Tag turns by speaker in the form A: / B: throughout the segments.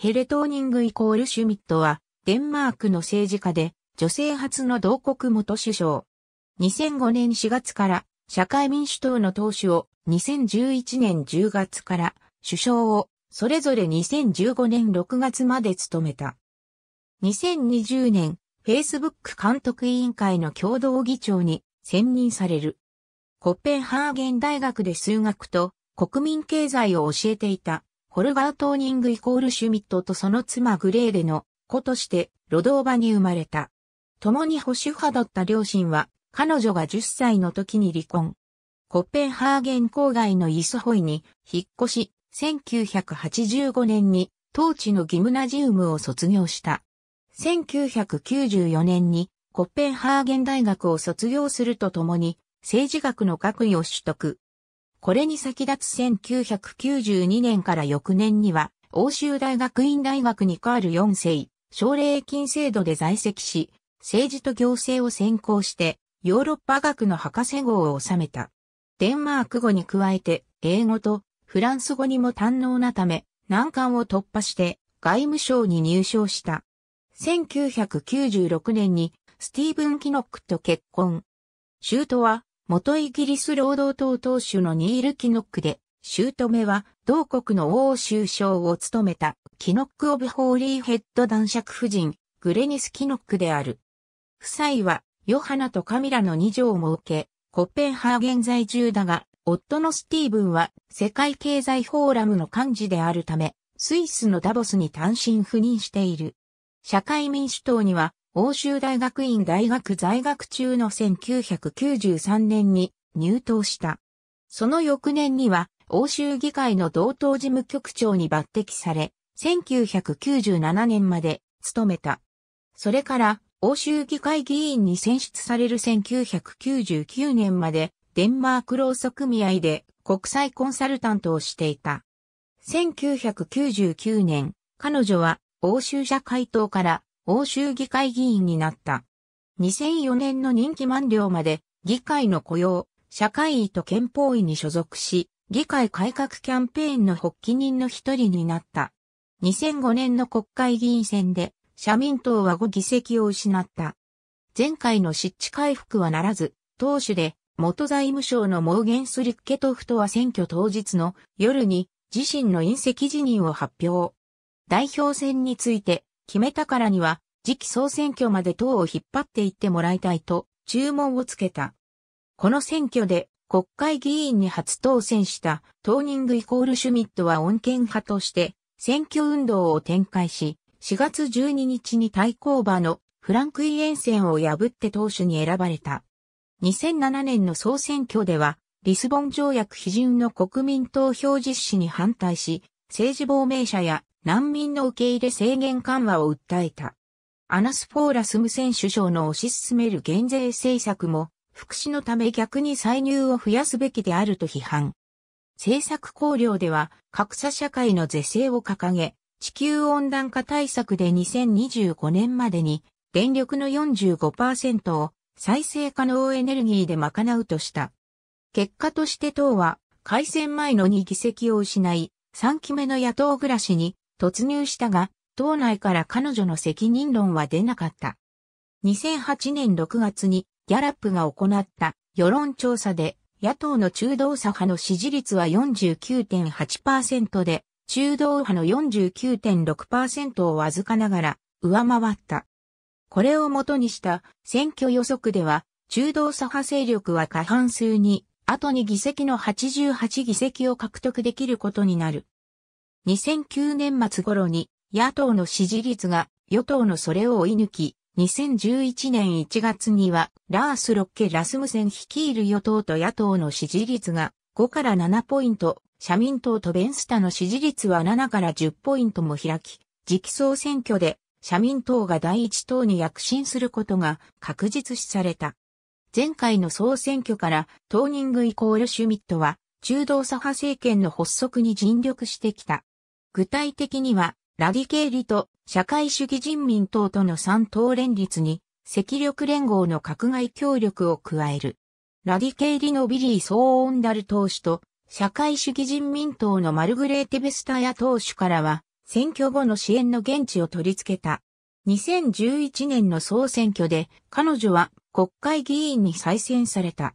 A: ヘレトーニングイコールシュミットは、デンマークの政治家で、女性初の同国元首相。2005年4月から、社会民主党の党首を、2011年10月から、首相を、それぞれ2015年6月まで務めた。2020年、Facebook 監督委員会の共同議長に、選任される。コッペンハーゲン大学で数学と、国民経済を教えていた。ホルガー・トーニングイコールシュミットとその妻グレーデの子としてロドーバに生まれた。共に保守派だった両親は、彼女が10歳の時に離婚。コッペンハーゲン郊外のイスホイに引っ越し、1985年に当地のギムナジウムを卒業した。1994年にコッペンハーゲン大学を卒業するとともに政治学の学位を取得。これに先立つ1992年から翌年には、欧州大学院大学にカール4世、奨励金制度で在籍し、政治と行政を専攻して、ヨーロッパ学の博士号を収めた。デンマーク語に加えて、英語とフランス語にも堪能なため、難関を突破して外務省に入省した。1996年にスティーブン・キノックと結婚。州都は元イギリス労働党党首のニール・キノックで、姑は同国の欧州省を務めたキノック・オブ・ホーリーヘッド男爵夫人、グレニス・キノックである。夫妻は、ヨハナとカミラの二女を設け、コペンハーゲン在住だが、夫のスティーブンは世界経済フォーラムの幹事であるため、スイスのダボスに単身赴任している。社会民主党には欧州大学院大学在学中の1993年に入党した。その翌年には、欧州議会の同等事務局長に抜擢され、1997年まで務めた。それから、欧州議会議員に選出される1999年まで、デンマーク労組合で国際コンサルタントをしていた。1999年、彼女は欧州社会党から欧州議会議員になった。2004年の任期満了まで議会の雇用、社会委と憲法委に所属し、議会改革キャンペーンの発起人の一人になった。2005年の国会議員選で社民党は5議席を失った。前回の湿地回復はならず、党首で元財務省のモーゲンス・リッケトフトは選挙当日の夜に自身の隕石辞任を発表。代表選について決めたからには、次期総選挙まで党を引っ張っていってもらいたいと注文をつけた。この選挙で国会議員に初当選したトーニングイコールシュミットは穏健派として選挙運動を展開し、4月12日に対抗馬のフランクイエンセンを破って党首に選ばれた。2007年の総選挙では、リスボン条約批准の国民投票実施に反対し、政治亡命者や難民の受け入れ制限緩和を訴えた。アナスフォーラスムセン首相の推し進める減税政策も、福祉のため逆に歳入を増やすべきであると批判。政策綱領では、格差社会の是正を掲げ、地球温暖化対策で2025年までに、電力の45%を再生可能エネルギーで賄うとした。結果として党は、改選前の2議席を失い、3期目の野党暮らしに突入したが、党内から彼女の責任論は出なかった。2008年6月にギャラップが行った世論調査で野党の中道左派の支持率は49.8%で中道右派の49.6%をわずかながら上回った。これをもとにした選挙予測では中道左派勢力は過半数に後に議席の88議席を獲得できることになる。2009年末頃に野党の支持率が与党のそれを追い抜き、2011年1月にはラース・ロッケ・ラスムセン率いる与党と野党の支持率が5から7ポイント、社民党とベンスタの支持率は7から10ポイントも開き、次期総選挙で社民党が第一党に躍進することが確実視された。前回の総選挙からトーニングイコールシュミットは中道左派政権の発足に尽力してきた。具体的には、ラディケーリと社会主義人民党との三党連立に、赤力連合の閣外協力を加える。ラディケーリのビリー・ソー・オンダル党首と、社会主義人民党のマルグレーテ・ベスタヤ党首からは、選挙後の支援の現地を取り付けた。2011年の総選挙で、彼女は国会議員に再選された。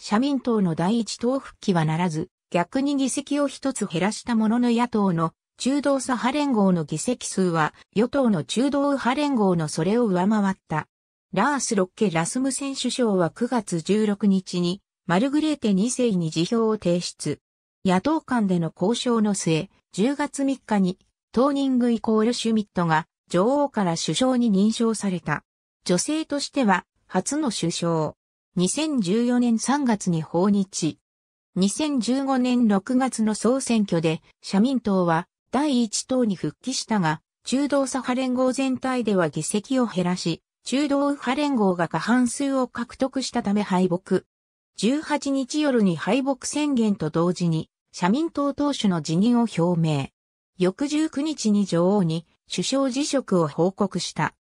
A: 社民党の第一党復帰はならず、逆に議席を一つ減らしたものの野党の中道左派連合の議席数は、与党の中道右派連合のそれを上回った。ラース・ロッケ・ラスムセン首相は9月16日に、マルグレーテ2世に辞表を提出。野党間での交渉の末、10月3日に、トーニングイコールシュミットが女王から首相に認証された。女性としては初の首相。2014年3月に訪日。2015年6月の総選挙で社民党は第一党に復帰したが、中道左派連合全体では議席を減らし、中道右派連合が過半数を獲得したため敗北。18日夜に敗北宣言と同時に、社民党党首の辞任を表明。翌19日に女王に首相辞職を報告した。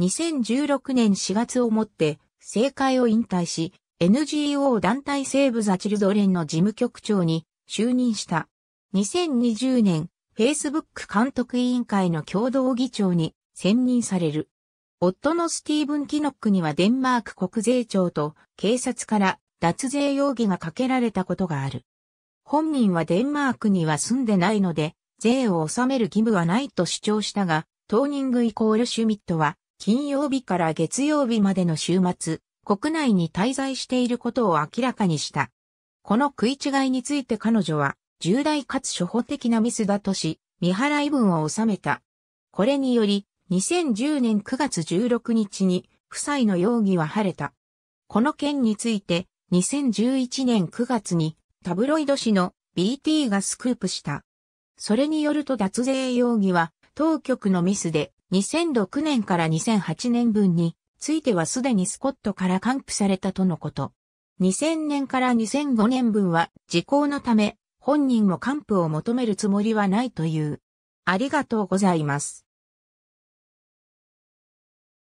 A: 2016年4月をもって、政界を引退し、NGO 団体セーブ・ザ・チルドレンの事務局長に就任した。2020年 Facebook 監督委員会の共同議長に選任される。夫のスティーブン・キノックにはデンマーク国税庁と警察から脱税容疑がかけられたことがある。本人はデンマークには住んでないので、税を納める義務はないと主張したが、トーニングイコールシュミットは、金曜日から月曜日までの週末、国内に滞在していることを明らかにした。この食い違いについて彼女は、重大かつ初歩的なミスだとし、未払い分を収めた。これにより、2010年9月16日に、夫妻の容疑は晴れた。この件について、2011年9月に、タブロイド紙の BT がスクープした。それによると脱税容疑は、当局のミスで、2006年から2008年分に、ついてはすでにスコットから還付されたとのこと。2000年から2005年分は時効のため本人も還付を求めるつもりはないという。ありがとうございます。